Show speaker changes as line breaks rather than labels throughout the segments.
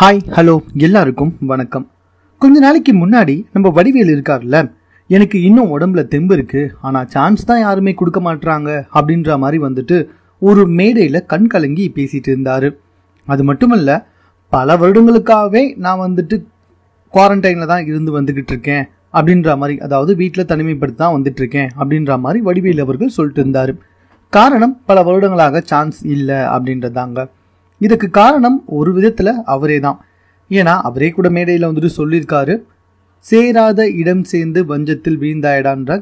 hi hello எல்லாருக்கும் வணக்கம் கொஞ்ச நாளைக்கு முன்னாடி நம்ம வடிவேல் இருக்கார்ல எனக்கு இன்னும் உடம்புல தெம்பு இருக்கு ஆனா சான்ஸ் தான் யாருமே கொடுக்க மாட்டாங்க அப்படின்ற மாதிரி வந்துட்டு ஒரு மேடையில கண் கலங்கி பேசிட்டு இருந்தாரு அது மட்டுமல்ல பல வருடங்களுக்காகவே நான் வந்துட்டு குவாரண்டைனில் தான் இருந்து வந்துக்கிட்டு இருக்கேன் அப்படின்ற மாதிரி அதாவது வீட்டில் தனிமைப்படுத்தி தான் வந்துட்டு இருக்கேன் அப்படின்ற மாதிரி வடிவேல் அவர்கள் சொல்லிட்டு இருந்தார் காரணம் பல வருடங்களாக சான்ஸ் இல்லை அப்படின்றதாங்க இதுக்கு காரணம் ஒரு விதத்தில் அவரே தான் ஏன்னா அவரே கூட மேடையில் வந்துட்டு சொல்லியிருக்காரு சேராத இடம் சேர்ந்து வஞ்சத்தில் வீழ்ந்தாயிடான்ற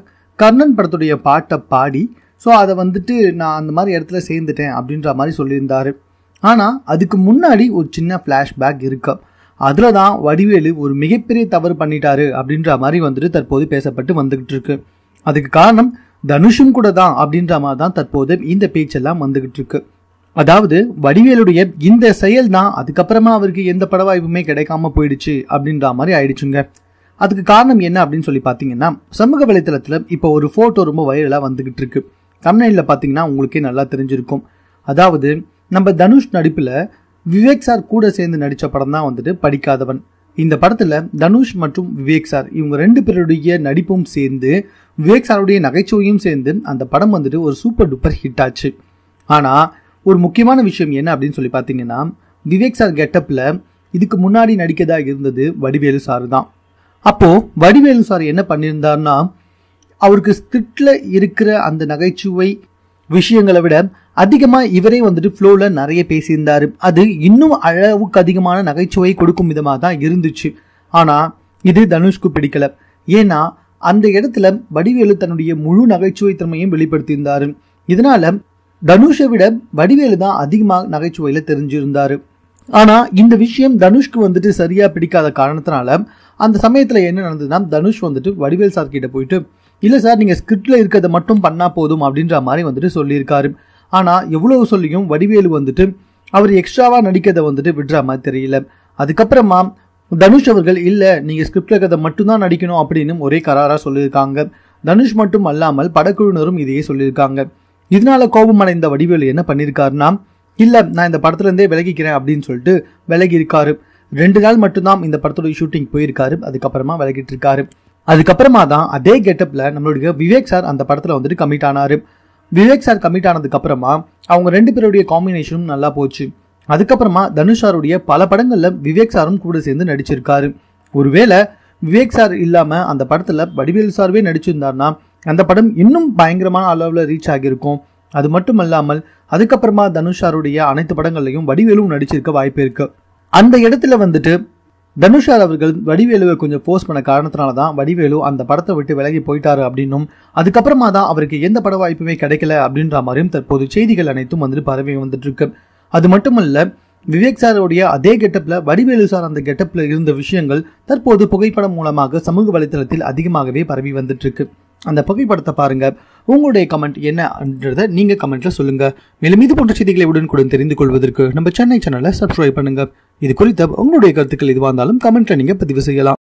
கர்ணன் படத்துடைய பாட்டை பாடி ஸோ அதை வந்துட்டு நான் அந்த மாதிரி இடத்துல சேர்ந்துட்டேன் அப்படின்ற மாதிரி சொல்லியிருந்தாரு ஆனால் அதுக்கு முன்னாடி ஒரு சின்ன ஃப்ளாஷ்பேக் இருக்கு அதில் தான் வடிவேலு ஒரு மிகப்பெரிய தவறு பண்ணிட்டாரு அப்படின்ற மாதிரி வந்துட்டு தற்போது பேசப்பட்டு வந்துக்கிட்டு இருக்கு அதுக்கு காரணம் தனுஷும் கூட தான் அப்படின்ற மாதிரி தான் தற்போது இந்த பேச்செல்லாம் வந்துக்கிட்டு இருக்குது அதாவது வடிவேலுடைய இந்த செயல் தான் அதுக்கப்புறமா அவருக்கு எந்த பட வாய்ப்புமே கிடைக்காம போயிடுச்சு அப்படின்ற மாதிரி ஆயிடுச்சுங்க அதுக்கு காரணம் என்ன அப்படின்னு சொல்லி பார்த்தீங்கன்னா சமூக வலைத்தளத்தில் இப்போ ஒரு ஃபோட்டோ ரொம்ப வைரலாக வந்துகிட்டு இருக்கு தமிழ்நாட்டில் பார்த்தீங்கன்னா உங்களுக்கே நல்லா தெரிஞ்சிருக்கும் அதாவது நம்ம தனுஷ் நடிப்பில் விவேக் சார் கூட சேர்ந்து நடித்த படம் தான் வந்துட்டு படிக்காதவன் இந்த படத்தில் தனுஷ் மற்றும் விவேக் சார் இவங்க ரெண்டு பேருடைய நடிப்பும் சேர்ந்து விவேக் சாருடைய நகைச்சுவையும் சேர்ந்து அந்த படம் வந்துட்டு ஒரு சூப்பர் டூப்பர் ஹிட் ஆச்சு ஆனால் ஒரு முக்கியமான விஷயம் என்ன அப்படின்னு சொல்லி பார்த்தீங்கன்னா விவேக் சார் கெட்டப்பில் இதுக்கு முன்னாடி நடிக்கதாக இருந்தது வடிவேலு சார் தான் அப்போது வடிவேலு சார் என்ன பண்ணியிருந்தார்னா அவருக்கு ஸ்கிரிப்டில் இருக்கிற அந்த நகைச்சுவை விஷயங்களை விட அதிகமாக இவரே வந்துட்டு ஃப்ளோவில் நிறைய பேசியிருந்தார் அது இன்னும் அளவுக்கு அதிகமான நகைச்சுவை கொடுக்கும் விதமாக தான் இருந்துச்சு ஆனால் இது தனுஷ்க்கு பிடிக்கல ஏன்னா அந்த இடத்துல வடிவேலு தன்னுடைய முழு நகைச்சுவை திறமையும் வெளிப்படுத்தியிருந்தார் இதனால தனுஷை விட வடிவேலு தான் அதிகமாக நகைச்சுவையில் தெரிஞ்சிருந்தார் ஆனால் இந்த விஷயம் தனுஷ்க்கு வந்துட்டு சரியாக பிடிக்காத காரணத்தினால அந்த சமயத்தில் என்ன நடந்ததுன்னா தனுஷ் வந்துட்டு வடிவேல் சார் கிட்ட போயிட்டு இல்லை சார் நீங்கள் ஸ்கிரிப்டில் இருக்கிறத மட்டும் பண்ணால் போதும் அப்படின்ற மாதிரி வந்துட்டு சொல்லியிருக்காரு ஆனால் எவ்வளவு சொல்லியும் வடிவேலு வந்துட்டு அவர் எக்ஸ்ட்ராவாக நடிக்கிறத வந்துட்டு விடுற மாதிரி தெரியல அதுக்கப்புறமா தனுஷ் அவர்கள் இல்லை நீங்கள் ஸ்கிரிப்டில் இருக்கிறத மட்டும்தான் நடிக்கணும் அப்படின்னு ஒரே கராராக சொல்லியிருக்காங்க தனுஷ் மட்டும் அல்லாமல் படக்குழுவினரும் இதையே சொல்லியிருக்காங்க இதனால கோபம் அடைந்த வடிவேலு என்ன பண்ணியிருக்காருன்னா இல்லை நான் இந்த படத்துலேருந்தே விலகிக்கிறேன் அப்படின்னு சொல்லிட்டு விலகி இருக்காரு ரெண்டு நாள் மட்டும்தான் இந்த படத்துடைய ஷூட்டிங் போயிருக்காரு அதுக்கப்புறமா விலகிட்டு இருக்காரு அதுக்கப்புறமா தான் அதே கெட்டப்பில் நம்மளுடைய விவேக் சார் அந்த படத்தில் வந்துட்டு கமிட் ஆனார் விவேக் சார் கமிட் ஆனதுக்கு அப்புறமா அவங்க ரெண்டு பேருடைய காம்பினேஷனும் நல்லா போச்சு அதுக்கப்புறமா தனுஷ் சாருடைய பல படங்களில் விவேக் சாரும் கூட சேர்ந்து நடிச்சிருக்காரு ஒருவேளை விவேக் சார் இல்லாமல் அந்த படத்தில் வடிவேல் சார்வே நடிச்சிருந்தார்னா அந்த படம் இன்னும் பயங்கரமான அளவில் ரீச் ஆகியிருக்கும் அது மட்டும் இல்லாமல் அதுக்கப்புறமா தனுஷாருடைய அனைத்து படங்கள்லையும் வடிவேலும் நடிச்சிருக்க வாய்ப்பு இருக்கு அந்த இடத்துல வந்துட்டு தனுஷார் அவர்கள் வடிவேலுவை கொஞ்சம் போஸ் பண்ண காரணத்தினால தான் வடிவேலு அந்த படத்தை விட்டு விலகி போயிட்டாரு அப்படின்னும் அதுக்கப்புறமா தான் அவருக்கு எந்த பட வாய்ப்புமே கிடைக்கல அப்படின்ற மாதிரியும் தற்போது செய்திகள் அனைத்தும் வந்துட்டு பரவி வந்துட்டு இருக்கு அது மட்டுமல்ல விவேக் சாரோடைய அதே கெட்டப்பில் வடிவேலு சார் அந்த கெட்டப்பில் இருந்த விஷயங்கள் தற்போது புகைப்படம் மூலமாக சமூக வலைதளத்தில் அதிகமாகவே பரவி வந்துட்டு இருக்கு அந்த புகைப்படத்தை பாருங்கள் உங்களுடைய கமெண்ட் என்னன்றதை நீங்கள் கமெண்ட்டில் சொல்லுங்கள் மேலும் இது போன்ற செய்திகளை உடனுக்குடன் தெரிந்து கொள்வதற்கு நம்ம சென்னை சேனலை சப்ஸ்கிரைப் பண்ணுங்கள் இது குறித்த உங்களுடைய கருத்துக்கள் எதுவாக இருந்தாலும் கமெண்ட்டில் நீங்கள் பதிவு செய்யலாம்